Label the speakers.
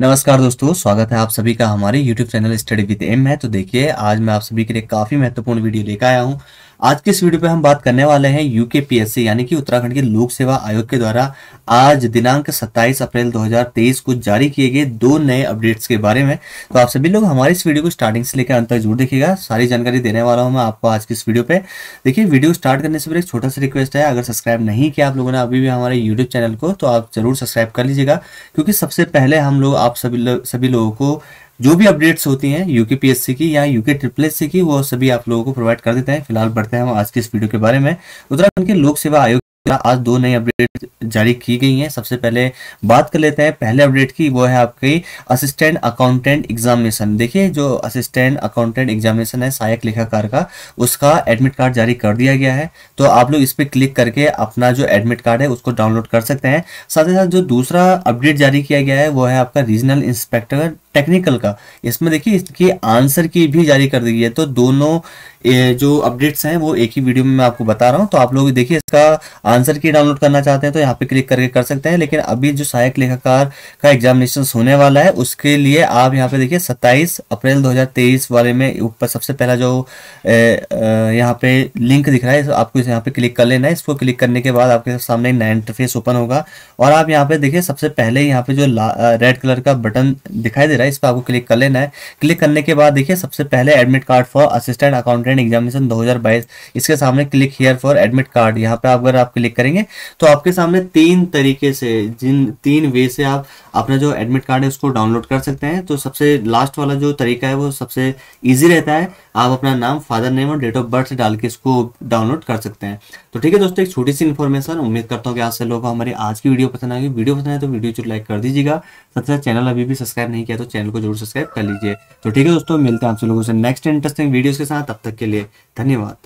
Speaker 1: नमस्कार दोस्तों स्वागत है आप सभी का हमारे YouTube channel study with M है तो देखिए आज मैं आप सभी के लिए काफ़ी महत्वपूर्ण वीडियो लेकर आया हूँ आज के इस वीडियो पे हम बात करने वाले हैं यूके पीएससी यानी कि उत्तराखंड के लोक सेवा आयोग के द्वारा आज दिनांक 27 अप्रैल 2023 को जारी किए गए दो नए अपडेट्स के बारे में तो आप सभी लोग हमारे इस वीडियो को स्टार्टिंग से लेकर अंत तक जरूर देखिएगा सारी जानकारी देने वाला हूं मैं आपको आज की इस वीडियो पे देखिए वीडियो स्टार्ट करने से पहले एक छोटा सा रिक्वेस्ट है अगर सब्सक्राइब नहीं किया आप लोगों ने अभी भी हमारे यूट्यूब चैनल को तो आप जरूर सब्सक्राइब कर लीजिएगा क्योंकि सबसे पहले हम लोग आप सभी लोग सभी लोगों को जो भी अपडेट्स होती हैं यूके पीएससी की या यूके ट्रिपल सी की वो सभी आप लोगों को प्रोवाइड कर देते हैं फिलहाल बढ़ते हैं हम आज के इस वीडियो के बारे में उत्तराखंड के लोक सेवा आयोग आज दो नए अपडेट जारी की गई हैं सबसे पहले बात कर लेते हैं पहले अपडेट की वो है आपकी असिस्टेंट अकाउंटेंट एग्जामिनेशन देखिए जो असिस्टेंट अकाउंटेंट एग्जामिनेशन है सहायक लेखाकार का उसका एडमिट कार्ड जारी कर दिया गया है तो आप लोग इस पर क्लिक करके अपना जो एडमिट कार्ड है उसको डाउनलोड कर सकते हैं साथ ही साथ जो दूसरा अपडेट जारी किया गया है वो है आपका रीजनल इंस्पेक्टर टेक्निकल का इसमें देखिए इसकी आंसर की भी जारी कर दी गई है तो दोनों जो अपडेट्स हैं वो एक ही वीडियो में मैं आपको बता रहा हूँ तो आप लोग देखिए इसका आंसर की डाउनलोड करना चाहते हैं चाहते हैं तो यहाँ पे क्लिक करके कर सकते हैं लेकिन अभी जो सहायक लेखाकार का एग्जामिनेशन होने वाला है उसके लिए आप यहाँ पे देखिए 27 अप्रैल 2023 वाले में ऊपर सबसे पहला जो यहाँ पे लिंक दिख रहा है आपको इस यहाँ पे क्लिक कर लेना है इसको क्लिक करने के बाद आपके सामने नया इंटरफेस ओपन होगा और आप यहाँ पे देखिए सबसे पहले यहाँ पे जो रेड कलर का बटन दिखाई दे रहा है इस पर आपको क्लिक कर लेना है क्लिक करने के बाद देखिए सबसे पहले admit card for assistant accountant examination दो इसके सामने click here for admit card यहाँ पे अगर आप क्लिक करेंगे तो आपके सामने तीन तरीके से जिन तीन वे से आप अपना जो एडमिट कार्ड है उसको डाउनलोड कर सकते हैं तो सबसे लास्ट वाला जो तरीका है वो सबसे ईजी रहता है आप अपना नाम फादर नेम और डेट ऑफ बर्थ डाल के इसको डाउनलोड कर सकते हैं तो ठीक है दोस्तों एक छोटी सी इन्फॉर्मेशन उम्मीद करता हूँ कि आज से लोग हमारी आज की वीडियो पसंद आएगी वीडियो पसंद आए तो वीडियो जरूर लाइक कर दीजिएगा सबसे साथ चैनल अभी भी सब्सक्राइब नहीं किया तो चैनल को जरूर सब्सक्राइब कर लीजिए तो ठीक है दोस्तों मिलते हैं आपसे लोगों से नेक्स्ट इंटरेस्टिंग वीडियोज़ के साथ तब तक के लिए धन्यवाद